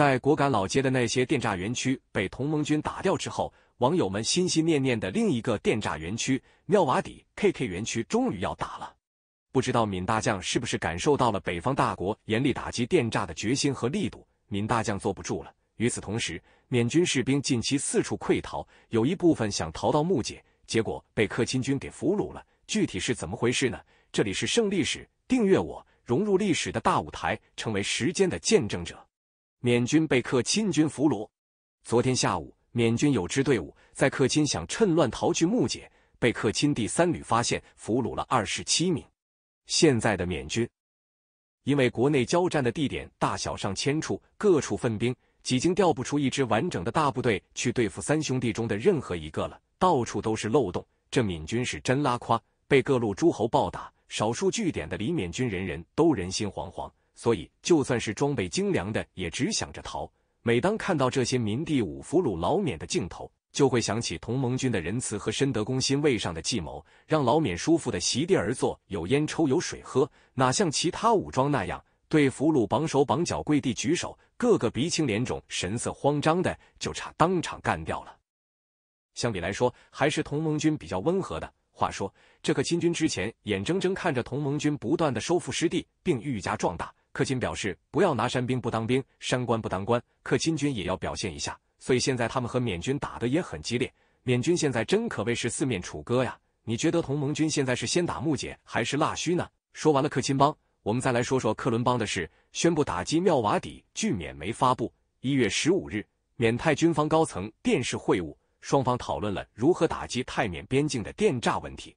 在果敢老街的那些电诈园区被同盟军打掉之后，网友们心心念念的另一个电诈园区妙瓦底 KK 园区终于要打了。不知道闵大将是不是感受到了北方大国严厉打击电诈的决心和力度？闵大将坐不住了。与此同时，缅军士兵近期四处溃逃，有一部分想逃到木姐，结果被克钦军给俘虏了。具体是怎么回事呢？这里是胜利史，订阅我，融入历史的大舞台，成为时间的见证者。缅军被克钦军俘虏。昨天下午，缅军有支队伍在克钦想趁乱逃去木姐，被克钦第三旅发现，俘虏了二十七名。现在的缅军，因为国内交战的地点大小上千处，各处分兵，已经调不出一支完整的大部队去对付三兄弟中的任何一个了。到处都是漏洞，这缅军是真拉垮，被各路诸侯暴打。少数据点的李缅军人人都人心惶惶。所以，就算是装备精良的，也只想着逃。每当看到这些民地五俘虏老缅的镜头，就会想起同盟军的仁慈和深得公心。位上的计谋，让老缅舒服的席地而坐，有烟抽，有水喝，哪像其他武装那样，对俘虏绑手绑脚，跪地举手，个个鼻青脸肿，神色慌张的，就差当场干掉了。相比来说，还是同盟军比较温和的。话说，这个清军之前眼睁睁看着同盟军不断的收复失地，并愈加壮大。克钦表示：“不要拿山兵不当兵，山官不当官，克钦军也要表现一下。”所以现在他们和缅军打得也很激烈。缅军现在真可谓是四面楚歌呀！你觉得同盟军现在是先打木姐还是腊戌呢？说完了克钦邦，我们再来说说克伦邦的事。宣布打击妙瓦底据缅媒发布。一月十五日，缅泰军方高层电视会晤，双方讨论了如何打击泰缅边境的电诈问题，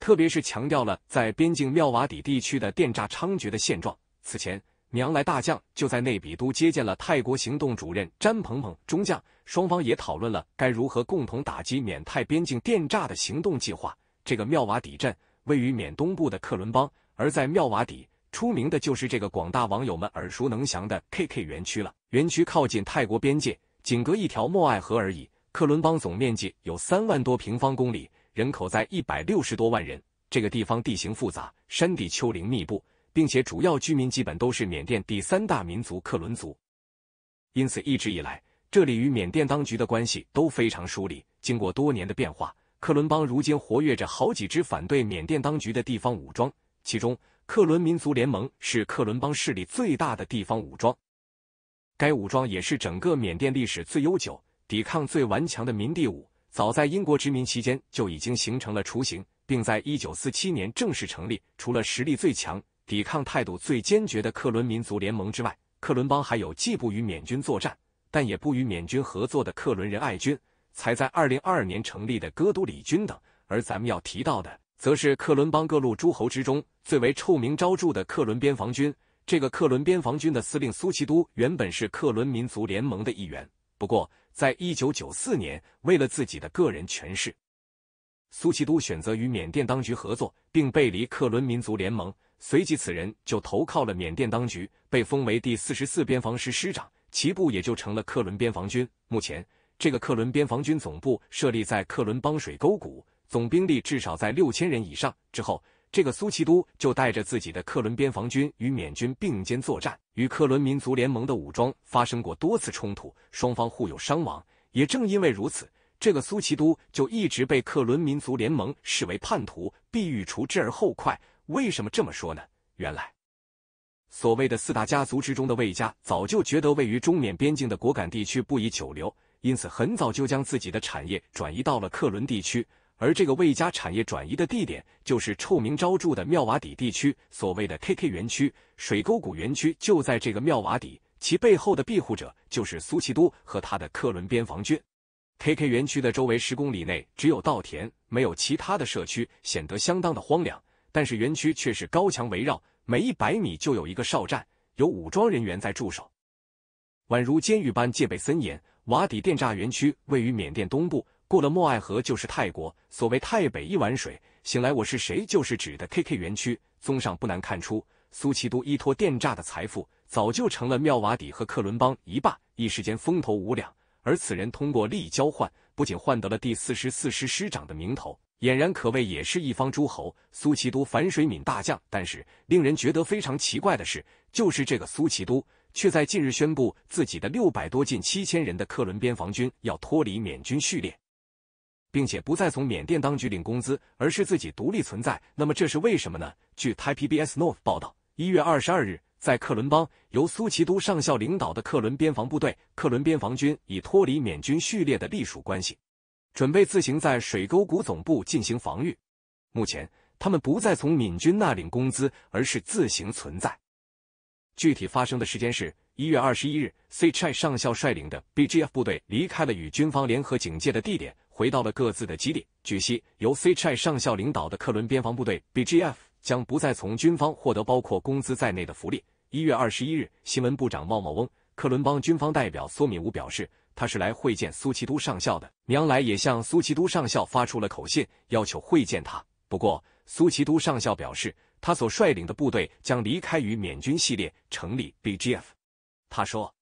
特别是强调了在边境妙瓦底地区的电诈猖獗的现状。此前，娘来大将就在内比都接见了泰国行动主任詹鹏鹏中将，双方也讨论了该如何共同打击缅泰边境电诈的行动计划。这个妙瓦底镇位于缅东部的克伦邦，而在妙瓦底出名的就是这个广大网友们耳熟能详的 KK 园区了。园区靠近泰国边界，仅隔一条莫爱河而已。克伦邦总面积有三万多平方公里，人口在一百六十多万人。这个地方地形复杂，山地丘陵密布。并且主要居民基本都是缅甸第三大民族克伦族，因此一直以来，这里与缅甸当局的关系都非常疏离。经过多年的变化，克伦邦如今活跃着好几支反对缅甸当局的地方武装，其中克伦民族联盟是克伦邦势力最大的地方武装。该武装也是整个缅甸历史最悠久、抵抗最顽强的民地武。早在英国殖民期间就已经形成了雏形，并在一九四七年正式成立。除了实力最强，抵抗态度最坚决的克伦民族联盟之外，克伦邦还有既不与缅军作战，但也不与缅军合作的克伦人爱军，才在二零二二年成立的哥都里军等。而咱们要提到的，则是克伦邦各路诸侯之中最为臭名昭著的克伦边防军。这个克伦边防军的司令苏奇都原本是克伦民族联盟的一员，不过在一九九四年，为了自己的个人权势，苏奇都选择与缅甸当局合作，并背离克伦民族联盟。随即，此人就投靠了缅甸当局，被封为第四十四边防师师长，其部也就成了克伦边防军。目前，这个克伦边防军总部设立在克伦邦水沟谷，总兵力至少在六千人以上。之后，这个苏其都就带着自己的克伦边防军与缅军并肩作战，与克伦民族联盟的武装发生过多次冲突，双方互有伤亡。也正因为如此，这个苏其都就一直被克伦民族联盟视为叛徒，必欲除之而后快。为什么这么说呢？原来，所谓的四大家族之中的魏家，早就觉得位于中缅边境的果敢地区不宜久留，因此很早就将自己的产业转移到了克伦地区。而这个魏家产业转移的地点，就是臭名昭著的妙瓦底地区。所谓的 KK 园区、水沟谷园区，就在这个妙瓦底。其背后的庇护者就是苏奇都和他的克伦边防军。KK 园区的周围十公里内只有稻田，没有其他的社区，显得相当的荒凉。但是园区却是高墙围绕，每一百米就有一个哨站，有武装人员在驻守，宛如监狱般戒备森严。瓦底电诈园区位于缅甸东部，过了莫爱河就是泰国，所谓“泰北一碗水”，醒来我是谁，就是指的 KK 园区。综上不难看出，苏奇都依托电诈的财富，早就成了妙瓦底和克伦邦一霸，一时间风头无两。而此人通过利益交换，不仅换得了第四十四师师长的名头。俨然可谓也是一方诸侯，苏齐都反水敏大将。但是令人觉得非常奇怪的是，就是这个苏齐都，却在近日宣布自己的六百多、近七千人的克伦边防军要脱离缅军序列，并且不再从缅甸当局领工资，而是自己独立存在。那么这是为什么呢？据 T P B S North 报道，一月二十二日，在克伦邦由苏齐都上校领导的克伦边防部队克伦边防军已脱离缅军序列的隶属关系。准备自行在水沟谷总部进行防御。目前，他们不再从闽军那领工资，而是自行存在。具体发生的时间是一月二十一日，C Chai 上校率领的 BGF 部队离开了与军方联合警戒的地点，回到了各自的基地。据悉，由 C Chai 上校领导的克伦边防部队 BGF 将不再从军方获得包括工资在内的福利。一月二十一日，新闻部长茂茂翁、克伦邦军方代表索米乌表示。他是来会见苏奇都上校的，娘来也向苏奇都上校发出了口信，要求会见他。不过，苏奇都上校表示，他所率领的部队将离开与缅军系列，成立 BGF。他说，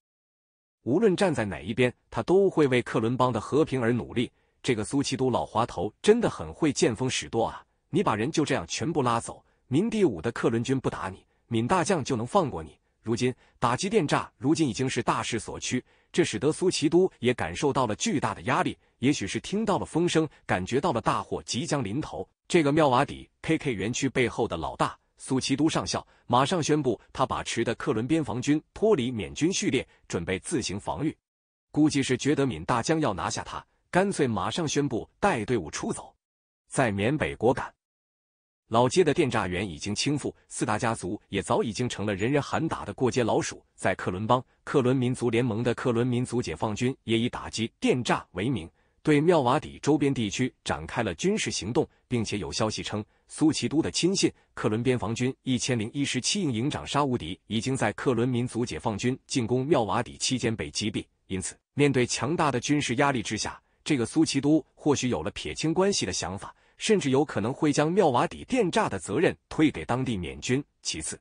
无论站在哪一边，他都会为克伦邦的和平而努力。这个苏奇都老滑头，真的很会见风使舵啊！你把人就这样全部拉走，明第五的克伦军不打你，闽大将就能放过你。如今打击电诈，如今已经是大势所趋，这使得苏奇都也感受到了巨大的压力。也许是听到了风声，感觉到了大祸即将临头，这个妙瓦底 KK 园区背后的老大苏奇都上校，马上宣布他把持的克伦边防军脱离缅军序列，准备自行防御。估计是觉德敏大将要拿下他，干脆马上宣布带队伍出走，在缅北果敢。老街的电诈员已经倾覆，四大家族也早已经成了人人喊打的过街老鼠。在克伦邦，克伦民族联盟的克伦民族解放军也以打击电诈为名，对妙瓦底周边地区展开了军事行动，并且有消息称，苏奇都的亲信克伦边防军一千零一十七营营长沙无敌已经在克伦民族解放军进攻妙瓦底期间被击毙。因此，面对强大的军事压力之下，这个苏奇都或许有了撇清关系的想法。甚至有可能会将妙瓦底电诈的责任推给当地缅军。其次，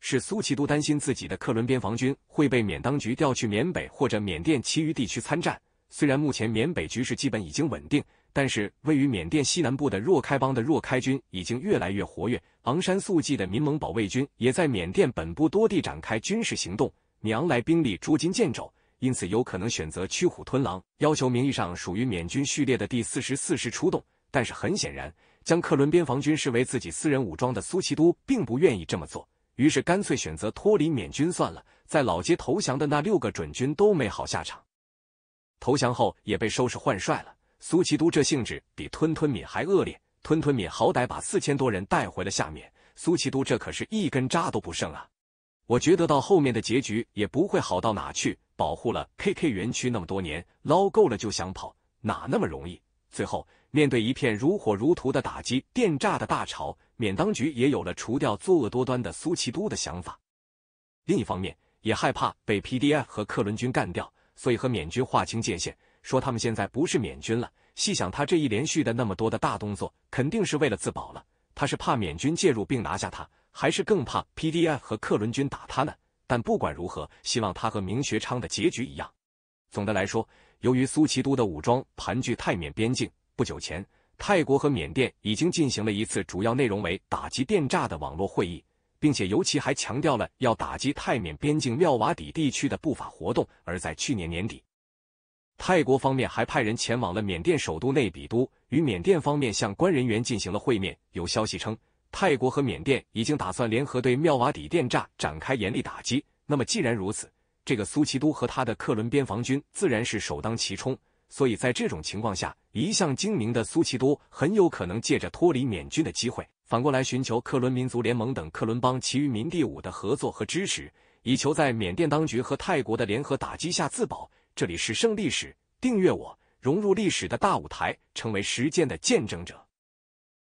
是苏齐都担心自己的克伦边防军会被缅当局调去缅北或者缅甸其余地区参战。虽然目前缅北局势基本已经稳定，但是位于缅甸西南部的若开邦的若开军已经越来越活跃，昂山素季的民盟保卫军也在缅甸本部多地展开军事行动。娘昂来兵力捉襟见肘，因此有可能选择驱虎吞狼，要求名义上属于缅军序列的第四十四师出动。但是很显然，将克伦边防军视为自己私人武装的苏奇都并不愿意这么做，于是干脆选择脱离缅军算了。在老街投降的那六个准军都没好下场，投降后也被收拾换帅了。苏奇都这性质比吞吞敏还恶劣，吞吞敏好歹把四千多人带回了下面，苏奇都这可是一根渣都不剩啊！我觉得到后面的结局也不会好到哪去，保护了 KK 园区那么多年，捞够了就想跑，哪那么容易？最后，面对一片如火如荼的打击电诈的大潮，缅当局也有了除掉作恶多端的苏齐都的想法。另一方面，也害怕被 p d f 和克伦军干掉，所以和缅军划清界限，说他们现在不是缅军了。细想，他这一连续的那么多的大动作，肯定是为了自保了。他是怕缅军介入并拿下他，还是更怕 p d f 和克伦军打他呢？但不管如何，希望他和明学昌的结局一样。总的来说，由于苏齐都的武装盘踞泰缅边境，不久前，泰国和缅甸已经进行了一次主要内容为打击电诈的网络会议，并且尤其还强调了要打击泰缅边境妙瓦底地区的不法活动。而在去年年底，泰国方面还派人前往了缅甸首都内比都，与缅甸方面相关人员进行了会面。有消息称，泰国和缅甸已经打算联合对妙瓦底电诈展开严厉打击。那么，既然如此，这个苏奇都和他的克伦边防军自然是首当其冲，所以在这种情况下，一向精明的苏奇都很有可能借着脱离缅军的机会，反过来寻求克伦民族联盟等克伦邦其余民地武的合作和支持，以求在缅甸当局和泰国的联合打击下自保。这里是胜历史，订阅我，融入历史的大舞台，成为时间的见证者。